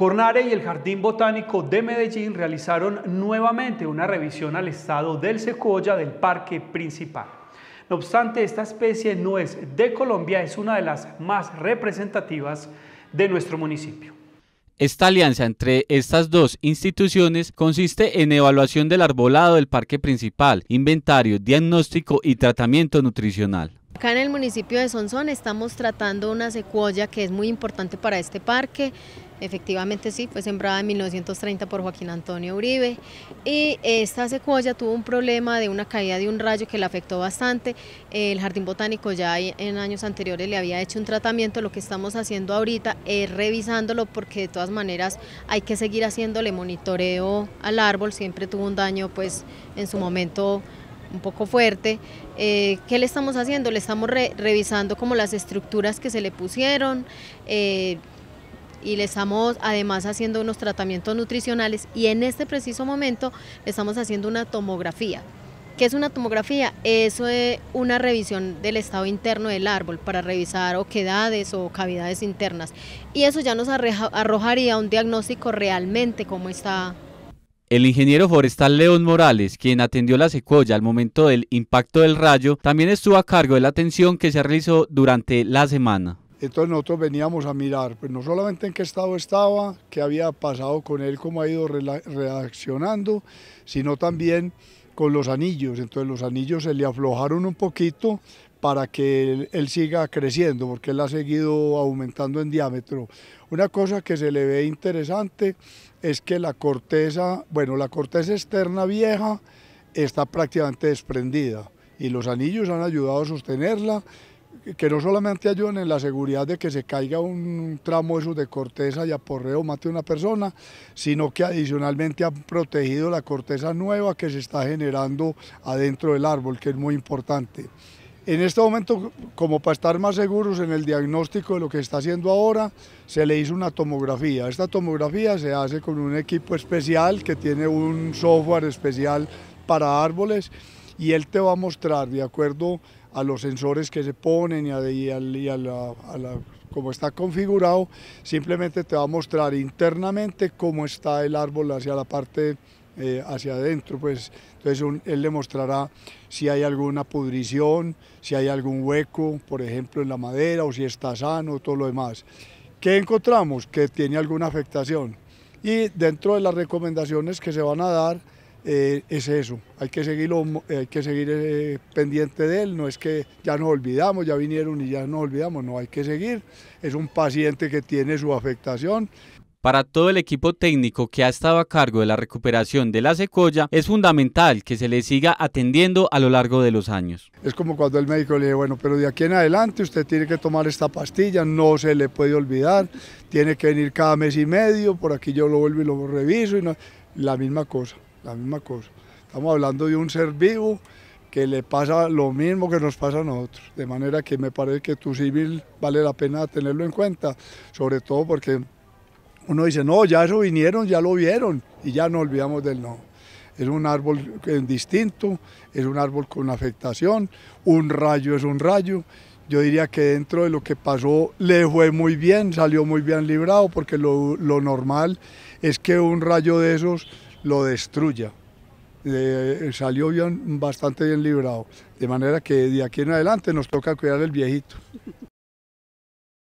Cornare y el Jardín Botánico de Medellín realizaron nuevamente una revisión al estado del secoya del parque principal. No obstante, esta especie no es de Colombia, es una de las más representativas de nuestro municipio. Esta alianza entre estas dos instituciones consiste en evaluación del arbolado del parque principal, inventario, diagnóstico y tratamiento nutricional. Acá en el municipio de Sonsón estamos tratando una secuoya que es muy importante para este parque. Efectivamente sí, fue sembrada en 1930 por Joaquín Antonio Uribe y esta secuoya tuvo un problema de una caída de un rayo que la afectó bastante. El Jardín Botánico ya en años anteriores le había hecho un tratamiento, lo que estamos haciendo ahorita es revisándolo porque de todas maneras hay que seguir haciéndole monitoreo al árbol, siempre tuvo un daño pues en su momento un poco fuerte. Eh, ¿Qué le estamos haciendo? Le estamos revisando como las estructuras que se le pusieron eh, y le estamos además haciendo unos tratamientos nutricionales y en este preciso momento le estamos haciendo una tomografía. ¿Qué es una tomografía? Eso es una revisión del estado interno del árbol para revisar oquedades o cavidades internas. Y eso ya nos arrojaría un diagnóstico realmente cómo está el ingeniero forestal León Morales, quien atendió la secuoya al momento del impacto del rayo, también estuvo a cargo de la atención que se realizó durante la semana. Entonces nosotros veníamos a mirar, pues no solamente en qué estado estaba, qué había pasado con él, cómo ha ido reaccionando, sino también con los anillos, entonces los anillos se le aflojaron un poquito para que él, siga creciendo, porque él ha seguido aumentando en diámetro. Una cosa que se le ve interesante es que la corteza, bueno, la corteza externa vieja está prácticamente desprendida y los anillos han ayudado a sostenerla que no solamente ayudan en la seguridad de que se caiga un tramo de corteza y aporreo mate a una persona, sino que adicionalmente han protegido la corteza nueva que se está generando adentro del árbol, que es muy importante. En este momento, como para estar más seguros en el diagnóstico de lo que está haciendo ahora, se le hizo una tomografía. Esta tomografía se hace con un equipo especial que tiene un software especial para árboles y él te va a mostrar de acuerdo a los sensores que se ponen y a, cómo como está configurado, simplemente te va a mostrar internamente cómo está el árbol hacia la parte, eh, hacia adentro, pues entonces él le mostrará si hay alguna pudrición, si hay algún hueco, por ejemplo, en la madera o si está sano, todo lo demás. ¿Qué encontramos? Que tiene alguna afectación. Y dentro de las recomendaciones que se van a dar, eh, es eso, hay que, seguirlo, hay que seguir eh, pendiente de él, no es que ya nos olvidamos, ya vinieron y ya nos olvidamos, no hay que seguir, es un paciente que tiene su afectación. Para todo el equipo técnico que ha estado a cargo de la recuperación de la secoya, es fundamental que se le siga atendiendo a lo largo de los años. Es como cuando el médico le dice, bueno, pero de aquí en adelante usted tiene que tomar esta pastilla, no se le puede olvidar, tiene que venir cada mes y medio, por aquí yo lo vuelvo y lo reviso, y no, la misma cosa la misma cosa. Estamos hablando de un ser vivo que le pasa lo mismo que nos pasa a nosotros. De manera que me parece que tu civil vale la pena tenerlo en cuenta, sobre todo porque uno dice, no, ya eso vinieron, ya lo vieron y ya no olvidamos del no. Es un árbol distinto, es un árbol con afectación, un rayo es un rayo. Yo diría que dentro de lo que pasó le fue muy bien, salió muy bien librado, porque lo, lo normal es que un rayo de esos lo destruya. Eh, salió bien, bastante bien librado. De manera que de aquí en adelante nos toca cuidar el viejito.